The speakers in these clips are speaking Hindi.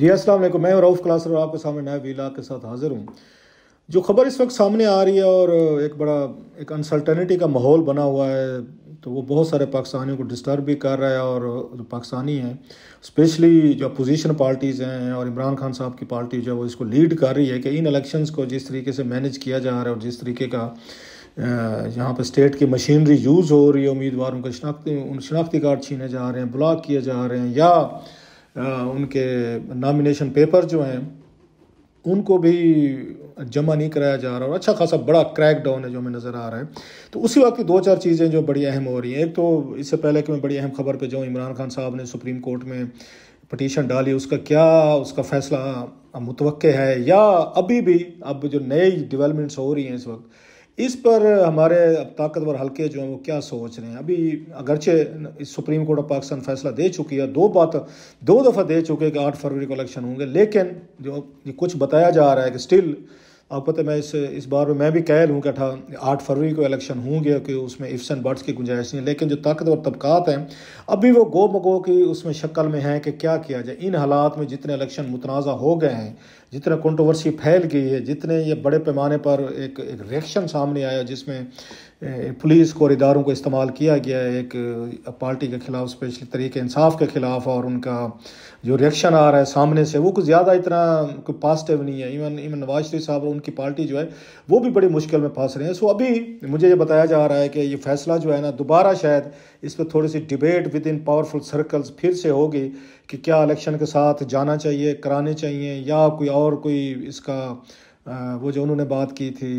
जी असल मैं रऊफ़ क्लास और आपके सामने नया वीला के साथ हाज़िर हूँ जो खबर इस वक्त सामने आ रही है और एक बड़ा एक अनसल्टनिटी का माहौल बना हुआ है तो वो बहुत सारे पाकिस्तानियों को डिस्टर्ब भी कर रहा है और जो पाकिस्तानी हैं स्पेशली जो अपोजिशन पार्टीज़ हैं और इमरान खान साहब की पार्टी जो है वो इसको लीड कर रही है कि इन इलेक्शंस को जिस तरीके से मैनेज किया जा रहा है और जिस तरीके का यहाँ पर स्टेट की मशीनरी यूज़ हो रही है उम्मीदवारों का शनाख्ती उन शनाख्ती कार्ड छीने जा रहे हैं ब्लॉक किए जा रहे हैं या उनके नामिनेशन पेपर जो हैं उनको भी जमा नहीं कराया जा रहा और अच्छा खासा बड़ा क्रैक डाउन है जो हमें नज़र आ रहा है तो उसी वक्त की दो चार चीज़ें जो बड़ी अहम हो रही हैं एक तो इससे पहले कि मैं बड़ी अहम खबर पर जाऊँ इमरान खान साहब ने सुप्रीम कोर्ट में पटिशन डाली उसका क्या उसका फैसला मुतव है या अभी भी अब जो नई डेवलपमेंट्स हो रही हैं इस वक्त इस पर हमारे अब ताकतवर हल्के जो हैं वो क्या सोच रहे हैं अभी अगरचे सुप्रीम कोर्ट ऑफ पाकिस्तान फैसला दे चुकी है दो बात दो दफ़ा दे चुके हैं कि आठ फरवरी को इलेक्शन होंगे लेकिन जो कुछ बताया जा रहा है कि स्टिल आप पता है मैं इस इस बार में मैं भी कह लूँ कि था आठ फरवरी को इलेक्शन होंगे कि उसमें इफ्स एंड बर्ड्स की गुंजाइश नहीं लेकिन जो ताकतवर तबकात हैं अभी वो गो मगो की उसमें शक्ल में है कि क्या किया जाए इन हालात में जितने इलेक्शन मुतनाज़ा हो गए हैं जितना कंट्रोवर्सी फैल गई है जितने ये बड़े पैमाने पर एक एक रिएक्शन सामने आया जिसमें पुलिस को और इदारों को इस्तेमाल किया गया है एक पार्टी के ख़िलाफ़ स्पेशल तरीके इंसाफ के ख़िलाफ़ और उनका जो रिएक्शन आ रहा है सामने से वो कुछ ज़्यादा इतना कोई पॉजिटिव नहीं है इवन इवन नवाज शरीफ साहब और उनकी पार्टी जो है वो भी बड़ी मुश्किल में फंस रहे हैं सो अभी मुझे ये बताया जा रहा है कि ये फैसला जो है ना दोबारा शायद इस पर थोड़ी सी डिबेट विद इन पावरफुल सर्कल्स फिर से होगी कि क्या इलेक्शन के साथ जाना चाहिए कराने चाहिए या कोई और कोई इसका वो जो उन्होंने बात की थी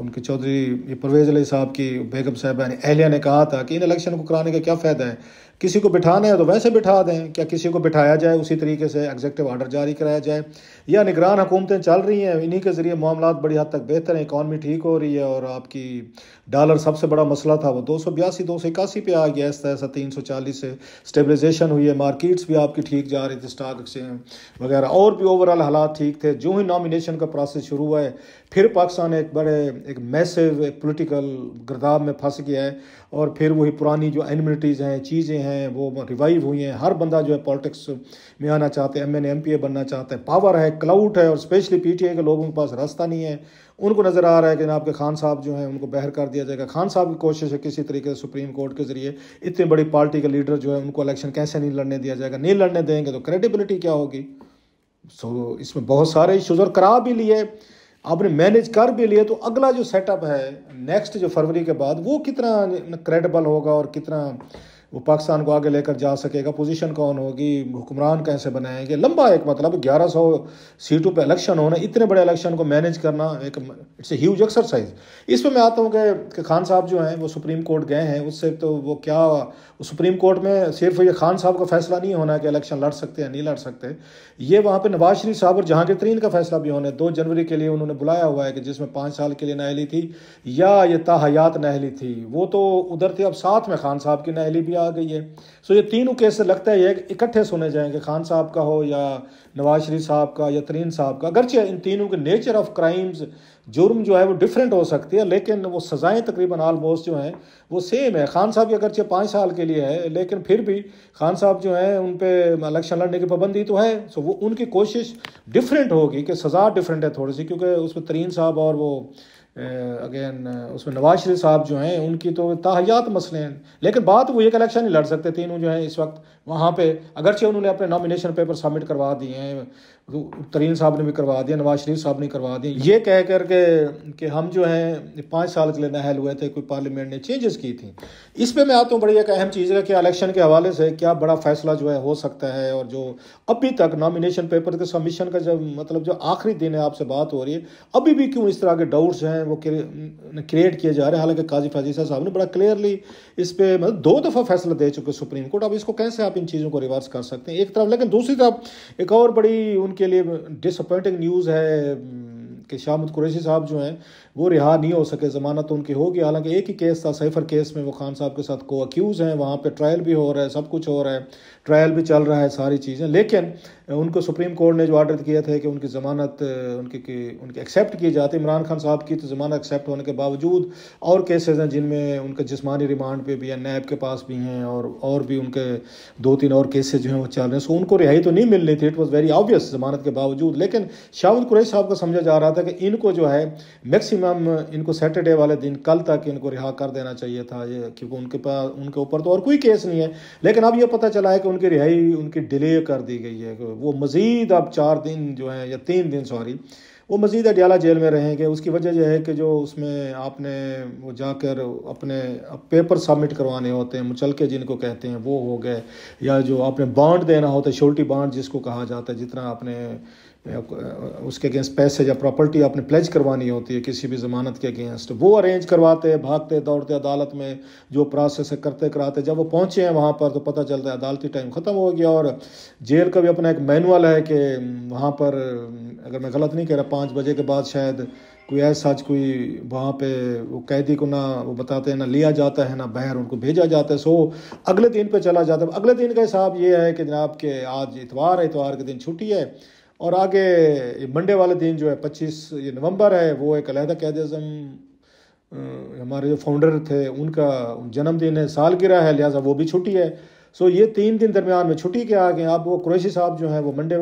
उनके चौधरी परवेज़ अली साहब की बेगम साहब एहलिया अहलिया ने कहा था कि इन इलेक्शन को कराने का क्या फ़ायदा है किसी को बिठाने हैं तो वैसे बिठा दें क्या किसी को बिठाया जाए उसी तरीके से एग्जेक्टिव आर्डर जारी कराया जाए या निगरान हुकूमतें चल रही हैं इन्हीं के ज़रिए मामला बड़ी हद तक बेहतर हैं इकानमी ठीक हो रही है और आपकी डॉलर सबसे बड़ा मसला था वो दो सौ बयासी दो सौ इक्यासी पे आ गया इस ऐसा तीन सौ चालीस से स्टेबलाइजेशन हुई है मार्केट्स भी आपकी ठीक जा रही थी स्टॉक एक्सचेंज वगैरह और भी ओवरऑल हालात ठीक थे जो ही नॉमिनेशन का प्रोसेस शुरू हुआ है फिर पाकिस्तान एक बड़े एक मैसिव एक पोलिटिकल गर्दाब में फंस गया है और फिर वही पुरानी जो एनिमिटीज़ हैं चीज़ें हैं वो रिवाइव हुई हैं हर बंदा जो है पॉलिटिक्स में आना चाहते हैं M N M P A बनना चाहता है पावर है क्लाउड है और स्पेशली पी टी आई के लोगों के पास रास्ता नहीं है उनको नज़र आ रहा है कि जनाब के खान साहब जो हैं उनको बहर कर दिया जाएगा खान साहब की कोशिश है किसी तरीके से सुप्रीम कोर्ट के ज़रिए इतनी बड़ी पार्टी के लीडर जो है उनको इलेक्शन कैसे नहीं लड़ने दिया जाएगा नहीं लड़ने देंगे तो क्रेडिबिलिटी क्या होगी सो so, इसमें बहुत सारे इशूज़ और करा भी लिए आपने मैनेज कर भी लिया तो अगला जो सेटअप है नेक्स्ट जो फरवरी के बाद वो कितना क्रेडिबल होगा और कितना वो पाकिस्तान को आगे लेकर जा सकेगा पोजीशन कौन होगी हुक्मरान कैसे बनाएंगे लंबा एक मतलब 1100 सीटों पे इलेक्शन होना इतने बड़े इलेक्शन को मैनेज करना एक इट्स ए ह्यूज एक्सरसाइज इस पर मैं आता हूँ कि खान साहब जो हैं वो सुप्रीम कोर्ट गए हैं उससे तो वो क्या वो सुप्रीम कोर्ट में सिर्फ ये खान साहब का फैसला नहीं होना कि इलेक्शन लड़ सकते हैं नहीं लड़ सकते ये वहाँ पर नवाज शरीफ साहब और जहाँ तरीन का फैसला भी होना है दो जनवरी के लिए उन्होंने बुलाया हुआ है कि जिसमें पाँच साल के लिए नहली थी या ये ताहयात नहली थी वो तो उधर थे अब साथ में खान साहब की नहली भी आ आ गई है सो ये तीनों केस लगता है ये इकट्ठे सुने जाएंगे खान साहब का हो या नवाज शरीफ साहब का या तरीन साहब का अगरचे इन तीनों के नेचर ऑफ क्राइम्स जुर्म जो है वो डिफरेंट हो सकती है लेकिन वो सजाएं तकरीबन आलमोस्ट जो हैं वो सेम है खान साहब के अगरचे पाँच साल के लिए है लेकिन फिर भी खान साहब जो हैं उन पर इलेक्शन लड़ने की पाबंदी तो है सो वो उनकी कोशिश डिफरेंट होगी कि सज़ा डिफरेंट है थोड़ी सी क्योंकि उसमें तरीन साहब और वो अगेन uh, uh, उसमें नवाज शरीफ साहब जो हैं उनकी तो ताहयात मसले हैं लेकिन बात वो एक कि इलेक्शन नहीं लड़ सकते तीनों जो हैं इस वक्त वहाँ पे अगरचे उन्होंने अपने नॉमिनेशन पेपर सबमिट करवा दिए हैं तो तरीन साहब ने भी करवा दिया नवाज शरीफ साहब ने करवा दिए ये कह कर के कि हम जो हैं पाँच साल के लिए नहल हुए थे कोई पार्लियामेंट ने चेंजेस की थी इस पर मैं आता हूँ बड़ी एक अहम चीज़ है कि इलेक्शन के हवाले से क्या बड़ा फैसला जो है हो सकता है और जो अभी तक नॉमिनेशन पेपर के सबमिशन का जब मतलब जो आखिरी दिन है आपसे बात हो रही है अभी भी क्यों इस तरह के डाउट्स हैं वो क्रिएट किए जा रहे हैं हालांकि काजी फजीसा साहब ने बड़ा क्लियरली इस पर मतलब दो दफ़ा फैसला दे चुके सुप्रीम कोर्ट अब इसको कैसे आप इन चीज़ों को रिवर्स कर सकते हैं एक तरफ लेकिन दूसरी तरफ एक और बड़ी उनके लिए डिसअपॉइंटिंग न्यूज़ है कि शामद कुरैशी साहब जो हैं वो रिहा नहीं हो सके ज़मानत तो उनकी होगी हालांकि एक ही केस था सैफर केस में वो खान साहब के साथ को अक्यूज़ हैं वहाँ पर ट्रायल भी हो रहा है सब कुछ हो रहा है ट्रायल भी चल रहा है सारी चीज़ें लेकिन उनको सुप्रीम कोर्ट ने जो आर्डर किया था कि उनकी ज़मानत उनके की उनके एक्सेप्ट किए जाते इमरान खान साहब की तो ज़मानत एक्सेप्ट होने के बावजूद और केसेस हैं जिनमें उनके जिसमानी रिमांड पे भी या नैब के पास भी हैं और और भी उनके दो तीन और केसेज जो हैं वो चल रहे हैं सो उनको रिहाई तो नहीं मिल रही थी इट वॉज़ वेरी ऑब्वियस ज़मानत के बावजूद लेकिन शाहद कुरैश साहब को समझा जा रहा था कि इनको जो है मैक्सिमम इनको सैटरडे वाले दिन कल तक इनको रिहा कर देना चाहिए था ये क्योंकि उनके पास उनके ऊपर तो और कोई केस नहीं है लेकिन अब ये पता चला है कि उनकी रिहाई उनकी डिले कर दी गई है वो मज़ीद अब चार दिन जो है या तीन दिन सॉरी वो मज़ीद अडियाला जेल में रहेंगे उसकी वजह यह है कि जो उसमें आपने वो जाकर अपने पेपर सबमिट करवाने होते हैं मुचलके जिनको कहते हैं वो हो गए या जो आपने बांड देना होता है शोल्टी बांड जिसको कहा जाता है जितना आपने उसके अगेंस्ट पैसे या प्रॉपर्टी आपने प्लेज करवानी होती है किसी भी ज़मानत के अगेंस्ट वो अरेंज करवाते हैं भागते दौड़ते अदालत में जो प्रोसेस करते कराते जब वो पहुँचे हैं वहाँ पर तो पता चलता है अदालती टाइम ख़त्म हो गया और जेल का भी अपना एक मैनुअल है कि वहाँ पर अगर मैं गलत नहीं कह रहा पाँच बजे के बाद शायद कोई ऐसा कोई वहाँ पे वो कैदी को ना वो बताते हैं ना लिया जाता है ना बाहर उनको भेजा जाता है सो अगले दिन पे चला जाता है अगले दिन का हिसाब ये है कि जनाब के आज इतवार है इतवार के दिन छुट्टी है और आगे मंडे वाले दिन जो है पच्चीस ये नवंबर है वो एक अलहद कैद अजम हमारे जो फाउंडर थे उनका जन्मदिन है सालगिरह है लिहाजा वो भी छुट्टी है सो ये तीन दिन दरमियान में छुट्टी के आगे आप वो क्रैशी साहब जो हैं वो मंडे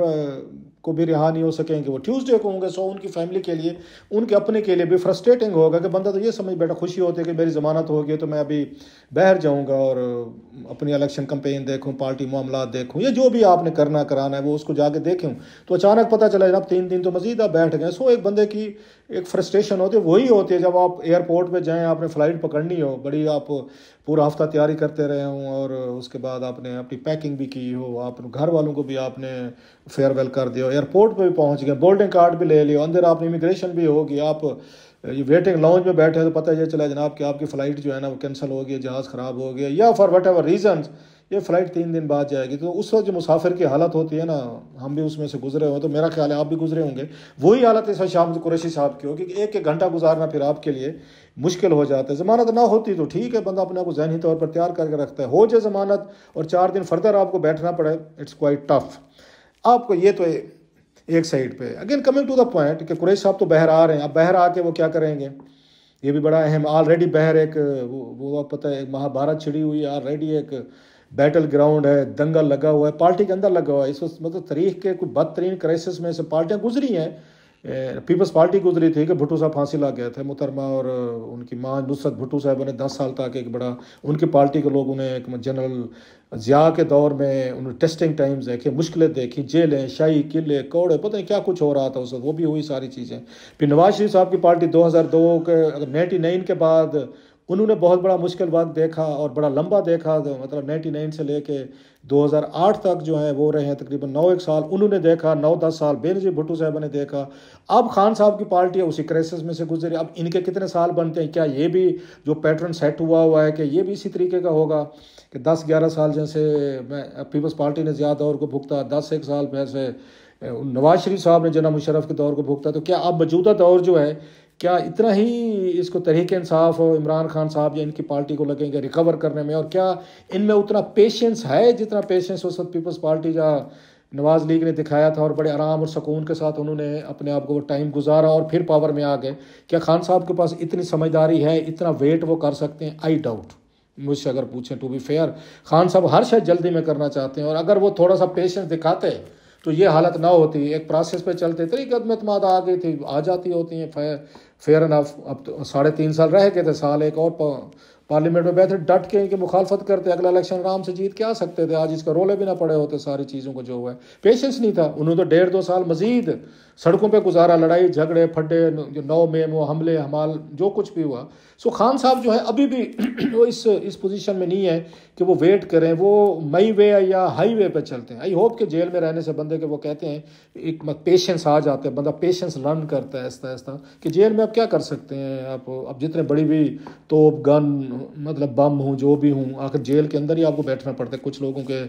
को भी रिहा नहीं हो सकेंगे वो ट्यूसडे को होंगे सो उनकी फैमिली के लिए उनके अपने के लिए भी फ्रस्ट्रेटिंग होगा कि बंदा तो ये समझ बैठा खुशी होती है कि मेरी ज़मानत होगी तो मैं अभी बाहर जाऊँगा और अपनी इलेक्शन कंपेन देखूँ पार्टी मामला देखूँ या जो भी आपने करना कराना है वो उसको जाके देखूँ तो अचानक पता चला जनाब तीन दिन तो मजीद आप बैठ गए सो एक बंदे की एक फ्रस्ट्रेशन होती है वही होती है जब आप एयरपोर्ट पर जाएँ आपने फ़्लाइट पकड़नी हो बड़ी आप पूरा हफ्ता तैयारी करते रहे हों और उसके बाद आपने अपनी पैकिंग भी की हो आप घर वालों को भी आपने फेयरवेल कर दिया एयरपोर्ट पे भी पहुंच गए बोर्डिंग कार्ड भी ले लियो अंदर आप इमिग्रेशन भी होगी आप ये वेटिंग लॉन्च में बैठे हो तो पता ये चला जनाब कि आपकी फ़्लाइट जो है ना वो कैंसिल हो गई जहाज़ ख़राब हो गया या फॉर वट एवर रीजन ये फ़्लाइट तीन दिन बाद जाएगी तो उस वक्त जो मुसाफिर की हालत होती है ना हम भी उसमें से गुजरे हुए तो मेरा ख्याल है आप भी गुजरे होंगे वही हालत इस शाम कुरेशी साहब की होगी कि एक एक घंटा गुजारना फिर आपके लिए मुश्किल हो जाता है ज़मानत ना होती तो ठीक है बंदा अपने आपको जहनी तौर पर तैयार करके रखता है हो जाए ज़मानत और चार दिन फर्दर आपको बैठना पड़े इट्स क्वाइट टफ आपको ये तो एक साइड पे again coming to the point कि कुरेश साहब तो बहर आ रहे हैं अब बहर आके वो क्या करेंगे ये भी बड़ा अहम ऑलरेडी बहर एक वो वो आप पता है महाभारत छिड़ी हुई है ऑलरेडी एक बैटल ग्राउंड है दंगा लगा हुआ है पार्टी के अंदर लगा हुआ है इस वक्त मतलब तारीख के कुछ बदतरीन क्राइसिस में से पार्टियाँ गुजरी हैं पीपल्स पार्टी गुजरी थी कि भुट्टो साहब फांसी लग गए थे मुतरमा और उनकी माँ नुसरत भुट्टो साहब ने दस साल तक एक बड़ा उनकी पार्टी के लोग उन्हें एक जनरल जिया के दौर में उन्होंने टेस्टिंग टाइम्स देखे मुश्किलें देखी जेलें शाही किले कौड़े पता नहीं क्या कुछ हो रहा था उस वो भी हुई सारी चीज़ें फिर नवाज शरीफ साहब की पार्टी 2002 के अगर नाइन्टी के बाद उन्होंने बहुत बड़ा मुश्किल वक्त देखा और बड़ा लंबा देखा तो मतलब 99 से लेके 2008 तक जो है वो रहे हैं तकरीबन नौ एक साल उन्होंने देखा नौ दस साल बेनजी भुट्टो साहब ने देखा अब खान साहब की पार्टी है उसी क्राइसिस में से गुजरी अब इनके कितने साल बनते हैं क्या ये भी जो पैटर्न सेट हुआ हुआ है कि ये भी इसी तरीके का होगा कि दस ग्यारह साल जैसे मैं पीपल्स पार्टी ने ज़्यादा दौर को भुगता दस एक साल में से नवाज शरीफ साहब ने जना मुशरफ के दौर को भुगता तो क्या अब मौजूदा दौर जो है क्या इतना ही इसको तहरीक इंसाफ और इमरान खान साहब या इनकी पार्टी को लगेंगे रिकवर करने में और क्या इनमें उतना पेशेंस है जितना पेशेंस उस वक्त पीपल्स पार्टी या नवाज़ लीग ने दिखाया था और बड़े आराम और सुकून के साथ उन्होंने अपने आप को वो टाइम गुजारा और फिर पावर में आ गए क्या खान साहब के पास इतनी समझदारी है इतना वेट वो कर सकते हैं आई डाउट मुझसे अगर पूछें टू बी फेयर खान साहब हर शायद जल्दी में करना चाहते हैं और अगर वो थोड़ा सा पेशेंस दिखाते तो ये हालत ना होती एक प्रोसेस पे चलते तरीकत तो में अतमाद आ गई थी आ जाती होती हैं फेयर इनफ अब तो साढ़े तीन साल रह गए थे साल एक और पार्लियामेंट में बैठे डट के इनकी मुखालफत करते अगला इलेक्शन आराम से जीत के आ सकते थे आज इसका रोले भी ना पड़े होते सारी चीज़ों को जो हुआ है पेशेंस नहीं था उन्होंने तो डेढ़ दो साल मजीद सड़कों पर गुजारा लड़ाई झगड़े फड्डे नौ में वो हमले हमाल जो कुछ भी हुआ सो खान साहब जो है अभी भी वो इस इस पोजीशन में नहीं है कि वो वेट करें वो मई वे या हाई वे पर चलते हैं आई होप के जेल में रहने से बंदे के वो कहते हैं एक पेशेंस आ जाता है बंदा पेशेंस लर्न करता है ऐसा ऐसा कि जेल में आप क्या कर सकते हैं आप अब जितने बड़ी भी तोप गन मतलब बम हूँ जो भी हूँ आखिर जेल के अंदर ही आपको बैठना पड़ता है कुछ लोगों के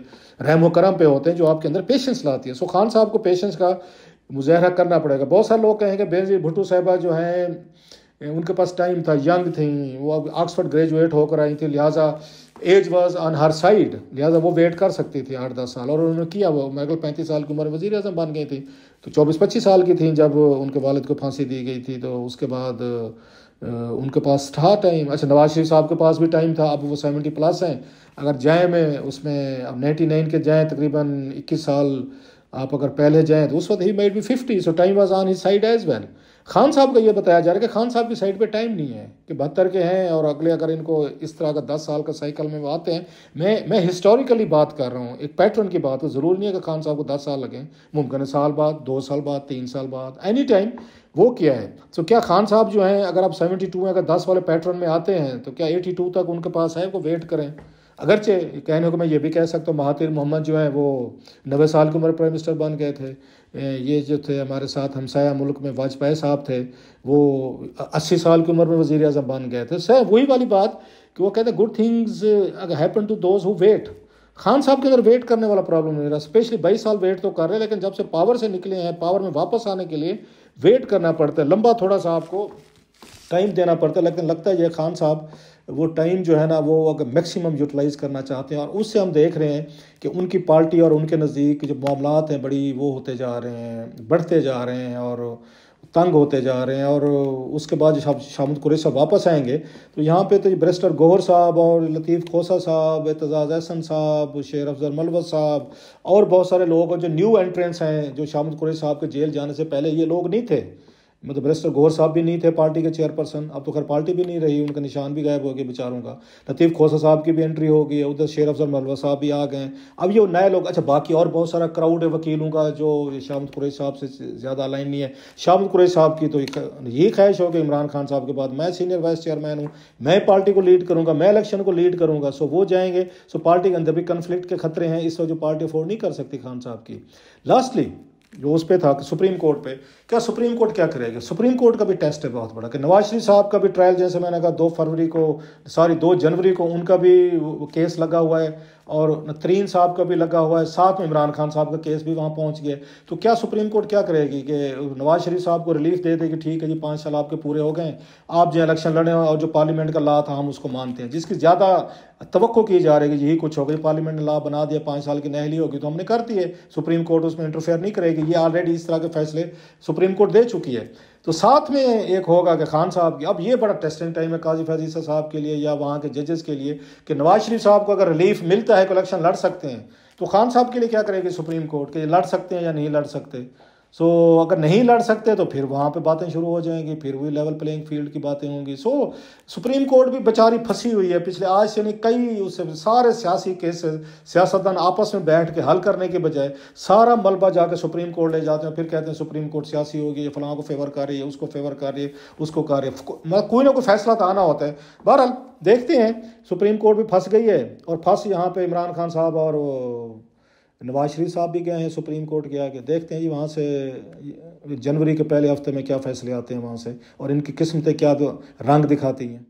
रहम करम पे होते हैं जो आपके अंदर पेशेंस लाती है सो खान साहब को पेशेंस का मुजाहरा करना पड़ेगा बहुत सारे लोग कहेंगे बेनजी भुट्टू साहबा जो हैं उनके पास टाइम था यंग थी वो ऑक्सफर्ड ग्रेजुएट होकर आई थी लिहाजा age was on her side लिहाजा वो वेट कर सकती थी आठ दस साल और उन्होंने किया वो मैगल पैंतीस साल की उम्र वजी अजम बन गई थी तो चौबीस पच्चीस साल की थी जब उनके वालद को फांसी दी गई थी तो उसके बाद उनके पास था टाइम अच्छा नवाज शरीफ साहब के पास भी टाइम था अब वो सेवेंटी प्लस हैं अगर जाएँ में उसमें अब नाइन्टी नाइन के जाएँ तकरीबन इक्कीस साल आप अगर पहले जाएँ तो उस वक्त ही मेड भी fifty so time was on his side as well Khan साहब का ये बताया जा रहा है कि खान साहब की साइड पे टाइम नहीं है कि बहत्तर के हैं और अगले अगर इनको इस तरह का दस साल का साइकिल में वो आते हैं मैं मैं हिस्टोरिकली बात कर रहा हूँ एक पैटर्न की बात है ज़रूरी नहीं है कि खान साहब को दस साल लगें मुमकिन है साल बाद दो साल बाद तीन साल बाद एनी टाइम वो क्या है तो क्या खान साहब जो हैं अगर आप सेवेंटी टू में अगर दस वाले पैटर्न में आते हैं तो क्या एटी टू तक उनके पास है वो वेट करें अगरचे कहने को मैं ये भी कह सकता हूँ महातिर मोहम्मद जो है वो नबे साल की उम्र प्राइम मिनिस्टर बन गए थे ये जो थे हमारे साथ हमसाया मुल्क में वाजपेयी साहब थे वो अस्सी साल की उम्र में वज़ी अजम बन गए थे सर वही वाली बात कि वो कहते हैं गुड थिंग्स अगर happen to those who wait Khan साहब के अंदर वेट करने वाला प्रॉब्लम नहीं रहा स्पेशली बाईस साल वेट तो कर रहे हैं लेकिन जब से पावर से निकले हैं पावर में वापस आने के लिए वेट करना पड़ता है लंबा थोड़ा सा आपको टाइम देना पड़ता है लेकिन लगता है ये खान साहब वो टाइम जो है ना वो अगर मैक्सिमम यूटिलाइज़ करना चाहते हैं और उससे हम देख रहे हैं कि उनकी पार्टी और उनके नज़दीक जो मामला हैं बड़ी वो होते जा रहे हैं बढ़ते जा रहे हैं और तंग होते जा रहे हैं और उसके बाद जब शामुद कुरेश साहब वापस आएंगे तो यहाँ पे तो ब्रेस्टर गोहर साहब और लतीफ़ खोसा साहब एतजाज़ एहसन साहब शेर अफजल मलवत साहब और बहुत सारे लोग जो न्यू एंट्रेंस हैं जो शामुद कुरेश साहब के जेल जाने से पहले ये लोग नहीं थे मतलब तो बैरिस्टर गौर साहब भी नहीं थे पार्टी के चेयरपर्सन अब तो खैर पार्टी भी नहीं रही उनका निशान भी गायब हो गया बेचारों का लतीफ़ खोसा साहब की भी एंट्री हो गई है उधर शेर अफजल मलवा साहब भी आ गए अब ये नए लोग अच्छा बाकी और बहुत सारा क्राउड है वकीलों का जो शामद कुरेश साहब से ज़्यादा लाइन नहीं है शामद कुरेश साहब की तो यही ख्वाहिश हो कि इमरान खान साहब के बाद मैं सीनियर वाइस चेयरमैन हूँ मैं पार्टी को लीड करूँगा मैं इलेक्शन को लीड करूँगा सो वो जाएंगे सो पार्टी के अंदर भी कन्फ्लिक्ट के खतरे हैं इस वक्त जो पार्टी अफोर्ड नहीं कर सकती खान साहब की लास्टली जो उस पर था कि सुप्रीम कोर्ट पे क्या सुप्रीम कोर्ट क्या करेगा सुप्रीम कोर्ट का भी टेस्ट है बहुत बड़ा कि नवाज शरीफ साहब का भी ट्रायल जैसे मैंने कहा दो फरवरी को सॉरी दो जनवरी को उनका भी केस लगा हुआ है और नतरीन साहब का भी लगा हुआ है साथ में इमरान खान साहब का केस भी वहाँ पहुँच गया तो क्या सुप्रीम कोर्ट क्या करेगी कि नवाज शरीफ साहब को रिलीफ दे देगी ठीक है जी पाँच साल आपके पूरे हो गए आप जो इलेक्शन लड़े हो और जो पार्लियामेंट का ला था हम उसको मानते हैं जिसकी ज़्यादा तो की जा रही है कि यही कुछ होगा पार्लियामेंट ने लॉ बना दिया पाँच साल की नहली होगी तो हमने कर दी है सुप्रीम कोर्ट उसमें इंटरफेयर नहीं करेगी ये ऑलरेडी इस तरह के फैसले सुप्रीम कोर्ट दे चुकी है तो साथ में एक होगा कि खान साहब की अब ये बड़ा टेस्टिंग टाइम है काजी फैजीसा साहब के लिए या वहाँ के जजेस के लिए कि नवाज शरीफ साहब को अगर रिलीफ मिलता है कि इलेक्शन लड़ सकते हैं तो खान साहब के लिए क्या करेगी सुप्रीम कोर्ट के लड़ सकते हैं या नहीं लड़ सकते सो so, अगर नहीं लड़ सकते तो फिर वहाँ पे बातें शुरू हो जाएंगी फिर वही लेवल प्लेइंग फील्ड की बातें होंगी सो so, सुप्रीम कोर्ट भी बेचारी फंसी हुई है पिछले आज से नहीं कई उससे सारे सियासी केसेस सियासतदान आपस में बैठ के हल करने के बजाय सारा मलबा जाकर सुप्रीम कोर्ट ले जाते हैं फिर कहते हैं सुप्रीम कोर्ट सियासी होगी ये फलां को फेवर कर रही है उसको फेवर कर रही है उसको कर रही है मतलब कोई ना कोई फैसला तो आना होता है बहरहाल देखते हैं सुप्रीम कोर्ट भी फंस गई है और फंस यहाँ पर इमरान खान साहब और नवाज शरीफ साहब भी गए हैं सुप्रीम कोर्ट गया कि देखते हैं जी वहाँ से जनवरी के पहले हफ्ते में क्या फैसले आते हैं वहाँ से और इनकी किस्मतें क्या रंग दिखाती हैं